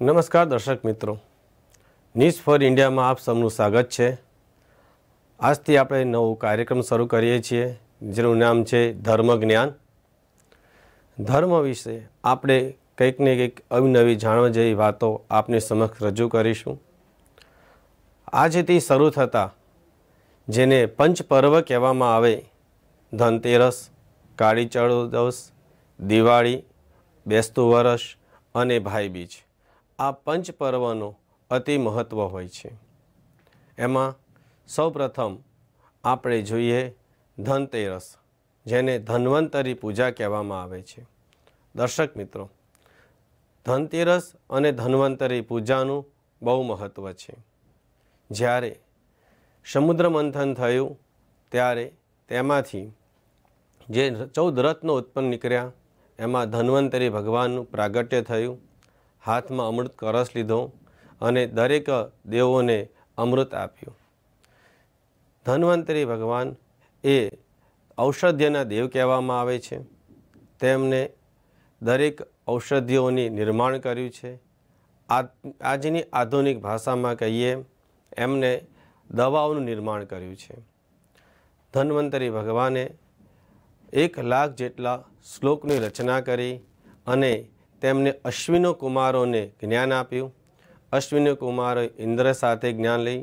નમસ્કાર દર્શક મિત્રો ન્યૂઝ ફોર ઇન્ડિયામાં આપ સૌનું સ્વાગત છે આજથી આપણે નવો કાર્યક્રમ શરૂ કરીએ છીએ જેનું નામ છે ધર્મ જ્ઞાન ધર્મ વિશે આપણે કંઈક ને કંઈક અવનવી જાણવા જેવી વાતો આપની સમક્ષ રજૂ કરીશું આજથી શરૂ થતાં જેને પંચપર્વ કહેવામાં આવે ધનતેરસ કાળી ચૌદસ દિવાળી બેસતું વર્ષ અને ભાઈબીજ આ પંચ પંચપર્વનું અતિ મહત્ત્વ હોય છે એમાં સૌપ્રથમ આપણે જોઈએ ધનતેરસ જેને ધન્વંતરી પૂજા કહેવામાં આવે છે દર્શક મિત્રો ધનતેરસ અને ધન્વંતરી પૂજાનું બહુ મહત્ત્વ છે જ્યારે સમુદ્ર મંથન થયું ત્યારે તેમાંથી જે ચૌદ રત્નો ઉત્પન્ન નીકળ્યા એમાં ધન્વંતરી ભગવાનનું પ્રાગટ્ય થયું હાથમાં અમૃત કરસ લીધો અને દરેક દેવોને અમૃત આપ્યું ધન્વંતરી ભગવાન એ ઔષધ્યના દેવ કહેવામાં આવે છે તેમને દરેક ઔષધિઓની નિર્માણ કર્યું છે આજની આધુનિક ભાષામાં કહીએ એમને દવાઓનું નિર્માણ કર્યું છે ધન્વંતરી ભગવાને એક લાખ જેટલા શ્લોકની રચના કરી અને તેમને અશ્વિનો કુમારોને જ્ઞાન આપ્યું અશ્વિનો કુમારો ઇન્દ્ર સાથે જ્ઞાન લઈ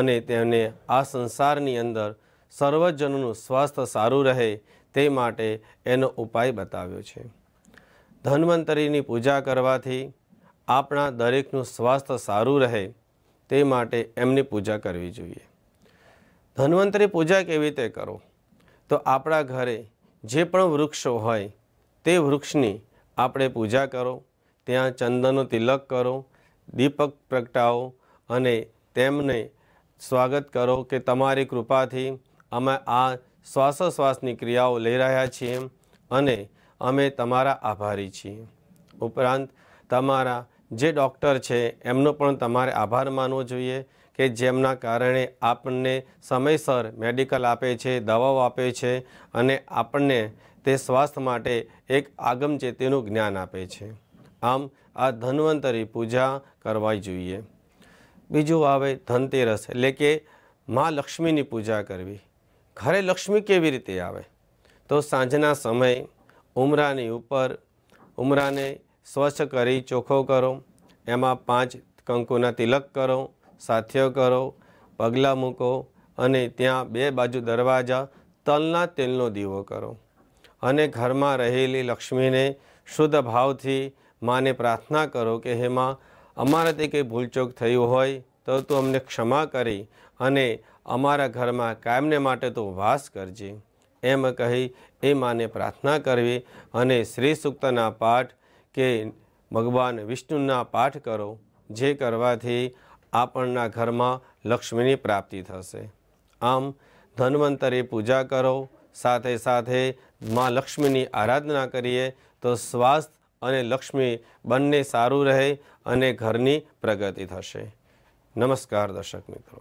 અને તેમને આ સંસારની અંદર સર્વજનોનું સ્વાસ્થ્ય સારું રહે તે માટે એનો ઉપાય બતાવ્યો છે ધન્વંતરીની પૂજા કરવાથી આપણા દરેકનું સ્વાસ્થ્ય સારું રહે તે માટે એમની પૂજા કરવી જોઈએ ધન્વંતરી પૂજા કેવી રીતે કરો તો આપણા ઘરે જે પણ વૃક્ષો હોય તે વૃક્ષની આપણે પૂજા કરો ત્યાં ચંદનનો તિલક કરો દીપક પ્રગટાવો અને તેમને સ્વાગત કરો કે તમારી કૃપાથી અમે આ શ્વાસોશ્વાસની ક્રિયાઓ લઈ રહ્યા છીએ અને અમે તમારા આભારી છીએ ઉપરાંત તમારા જે ડૉક્ટર છે એમનો પણ તમારે આભાર માનવો જોઈએ કે જેમના કારણે આપણને સમયસર મેડિકલ આપે છે દવાઓ આપે છે અને આપણને તે સ્વાસ્થ્ય માટે એક આગમચેતીનું જ્ઞાન આપે છે આમ આ ધન્વંતરી પૂજા કરવાઈ જોઈએ બીજું આવે ધનતેરસ એટલે કે મા લક્ષ્મીની પૂજા કરવી ઘરે લક્ષ્મી કેવી રીતે આવે તો સાંજના સમય ઉમરાની ઉપર ઉમરાને સ્વચ્છ કરી ચોખ્ખો કરો એમાં પાંચ કંકુના તિલક કરો સાથ્ય કરો પગલાં મૂકો અને ત્યાં બે બાજુ દરવાજા તલના તેલનો દીવો કરો અને ઘરમાં રહેલી લક્ષ્મીને શુદ્ધ ભાવથી માને પ્રાર્થના કરો કે હે માં અમારાથી કંઈ ભૂલચોક થયું હોય તો તું અમને ક્ષમા કરી અને અમારા ઘરમાં કાયમને માટે તું વાસ કરજે એમ કહી એ માને પ્રાર્થના કરવી અને શ્રી સૂક્તના પાઠ કે ભગવાન વિષ્ણુના પાઠ કરો જે કરવાથી આપણના ઘરમાં લક્ષ્મીની પ્રાપ્તિ થશે આમ ધન્વંતરી પૂજા કરો સાથે સાથે માં લક્ષ્મીની આરાધના કરીએ તો સ્વાસ્થ્ય અને લક્ષ્મી બંને સારું રહે અને ઘરની પ્રગતિ થશે નમસ્કાર દર્શક મિત્રો